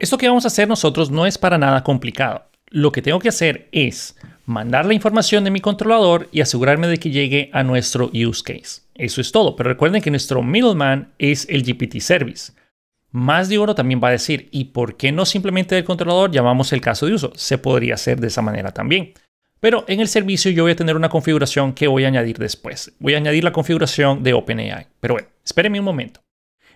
Esto que vamos a hacer nosotros no es para nada complicado. Lo que tengo que hacer es mandar la información de mi controlador y asegurarme de que llegue a nuestro use case. Eso es todo, pero recuerden que nuestro middleman es el GPT Service. Más de oro también va a decir, ¿y por qué no simplemente del controlador llamamos el caso de uso? Se podría hacer de esa manera también. Pero en el servicio yo voy a tener una configuración que voy a añadir después. Voy a añadir la configuración de OpenAI. Pero bueno, espérenme un momento.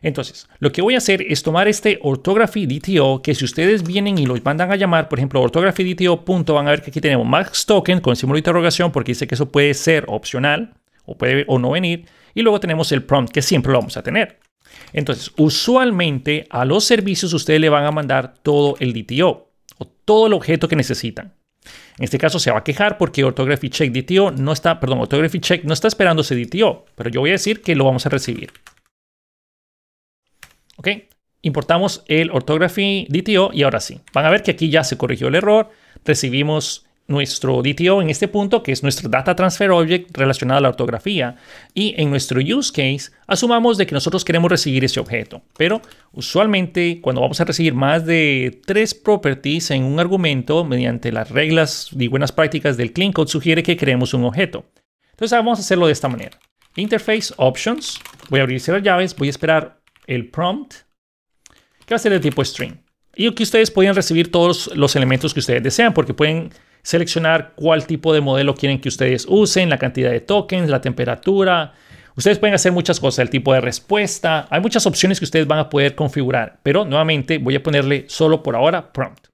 Entonces, lo que voy a hacer es tomar este Orthography DTO, que si ustedes vienen y los mandan a llamar, por ejemplo, Orthography DTO, punto, van a ver que aquí tenemos max token con símbolo de interrogación, porque dice que eso puede ser opcional, o puede o no venir, y luego tenemos el prompt, que siempre lo vamos a tener. Entonces, usualmente a los servicios ustedes le van a mandar todo el DTO, o todo el objeto que necesitan. En este caso se va a quejar porque Orthography Check DTO no está, perdón, Orthography Check no está esperando ese DTO, pero yo voy a decir que lo vamos a recibir. ¿ok? Importamos el orthography DTO y ahora sí, van a ver que aquí ya se corrigió el error, recibimos nuestro DTO en este punto, que es nuestro Data Transfer Object relacionado a la ortografía, y en nuestro use case asumamos de que nosotros queremos recibir ese objeto, pero usualmente cuando vamos a recibir más de tres properties en un argumento, mediante las reglas y buenas prácticas del clean code, sugiere que creemos un objeto. Entonces vamos a hacerlo de esta manera. Interface Options, voy a abrir las llaves, voy a esperar el prompt, que va a ser de tipo string. Y aquí ustedes pueden recibir todos los elementos que ustedes desean, porque pueden seleccionar cuál tipo de modelo quieren que ustedes usen, la cantidad de tokens, la temperatura. Ustedes pueden hacer muchas cosas, el tipo de respuesta. Hay muchas opciones que ustedes van a poder configurar, pero nuevamente voy a ponerle solo por ahora prompt.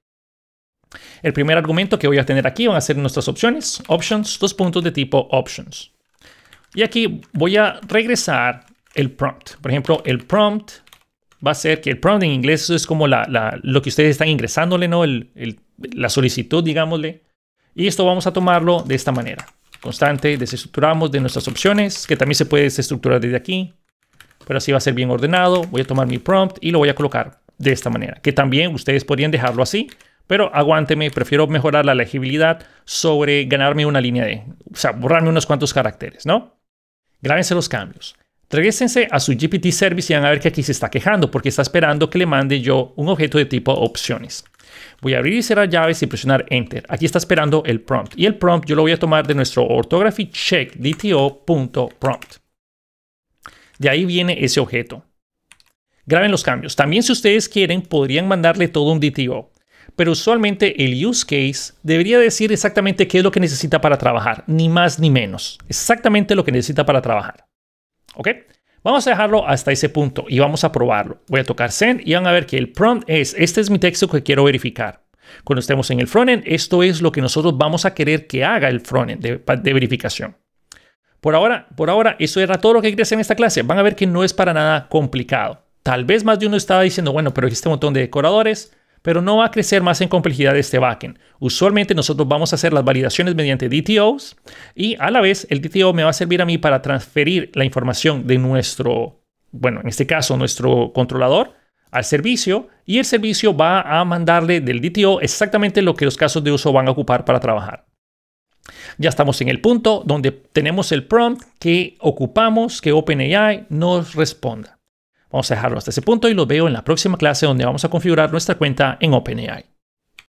El primer argumento que voy a tener aquí van a ser nuestras opciones, options, dos puntos de tipo options. Y aquí voy a regresar el prompt. Por ejemplo, el prompt va a ser que el prompt en inglés es como la, lo que ustedes están ingresándole, ¿no? El, la solicitud, digámosle. Y esto vamos a tomarlo de esta manera. Constante, desestructuramos de nuestras opciones, que también se puede desestructurar desde aquí. Pero así va a ser bien ordenado. Voy a tomar mi prompt y lo voy a colocar de esta manera. Que también ustedes podrían dejarlo así. Pero aguánteme, prefiero mejorar la legibilidad sobre ganarme una línea de... O sea, borrarme unos cuantos caracteres, ¿no? Grábense los cambios. Regresense a su GPT Service y van a ver que aquí se está quejando porque está esperando que le mande yo un objeto de tipo opciones. Voy a abrir y cerrar llaves y presionar Enter. Aquí está esperando el prompt. Y el prompt yo lo voy a tomar de nuestro orthography check De ahí viene ese objeto. Graben los cambios. También si ustedes quieren podrían mandarle todo un DTO. Pero usualmente el use case debería decir exactamente qué es lo que necesita para trabajar, ni más ni menos. Exactamente lo que necesita para trabajar. ¿Ok? Vamos a dejarlo hasta ese punto y vamos a probarlo. Voy a tocar Send y van a ver que el prompt es, este es mi texto que quiero verificar. Cuando estemos en el frontend, esto es lo que nosotros vamos a querer que haga el frontend de, verificación. Por ahora, por ahora, eso era todo lo que quería hacer en esta clase. Van a ver que no es para nada complicado. Tal vez más de uno estaba diciendo, bueno, pero existe un montón de decoradores, pero no va a crecer más en complejidad este backend. Usualmente nosotros vamos a hacer las validaciones mediante DTOs y a la vez el DTO me va a servir a mí para transferir la información de nuestro, bueno, en este caso nuestro controlador al servicio y el servicio va a mandarle del DTO exactamente lo que los casos de uso van a ocupar para trabajar. Ya estamos en el punto donde tenemos el prompt que ocupamos que OpenAI nos responda. Vamos a dejarlo hasta ese punto y lo veo en la próxima clase donde vamos a configurar nuestra cuenta en OpenAI.